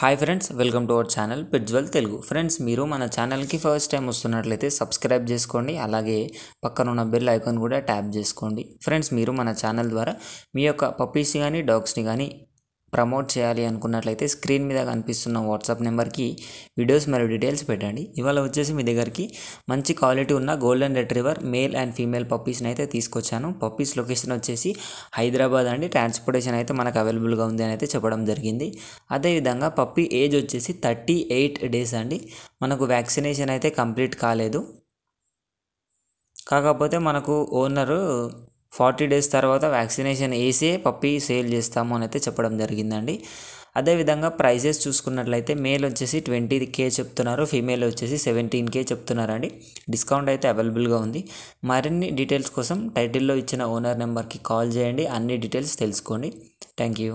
hi friends welcome to our channel పిడ్జ్వెల్ Telugu friends మీరు మన ఛానల్కి ఫస్ట్ టైం వస్తున్నట్లయితే సబ్స్క్రైబ్ చేసుకోండి అలాగే పక్కన ఉన్న బెల్ ఐకాన్ కూడా ట్యాప్ చేసుకోండి ఫ్రెండ్స్ మీరు మన ఛానల్ ద్వారా మీ యొక్క పప్పీస్ని కానీ డాగ్స్ని కానీ ప్రమోట్ చేయాలి అనుకున్నట్లయితే స్క్రీన్ మీద కనిపిస్తున్న వాట్సాప్ నెంబర్కి వీడియోస్ మరియు డీటెయిల్స్ పెట్టండి ఇవాళ వచ్చేసి మీ దగ్గరికి మంచి క్వాలిటీ ఉన్న golden retriever male and female పప్పీస్ని అయితే తీసుకొచ్చాను పప్పీస్ లొకేషన్ వచ్చేసి హైదరాబాద్ అండి ట్రాన్స్పోర్టేషన్ అయితే మనకు అవైలబుల్గా ఉంది అని అయితే చెప్పడం జరిగింది అదేవిధంగా పప్పీ ఏజ్ వచ్చేసి థర్టీ ఎయిట్ డేస్ అండి మనకు వ్యాక్సినేషన్ అయితే కంప్లీట్ కాలేదు కాకపోతే మనకు ఓనరు ఫార్టీ డేస్ తర్వాత వ్యాక్సినేషన్ వేసే పప్పి సేల్ చేస్తాము అని అయితే చెప్పడం జరిగిందండి అదేవిధంగా ప్రైజెస్ చూసుకున్నట్లయితే మేల్ వచ్చేసి ట్వంటీ కే చెప్తున్నారు ఫీమేల్ వచ్చేసి సెవెంటీన్ కే చెప్తున్నారండి డిస్కౌంట్ అయితే అవైలబుల్గా ఉంది మరిన్ని డీటెయిల్స్ కోసం టైటిల్లో ఇచ్చిన ఓనర్ నెంబర్కి కాల్ చేయండి అన్ని డీటెయిల్స్ తెలుసుకోండి థ్యాంక్ యూ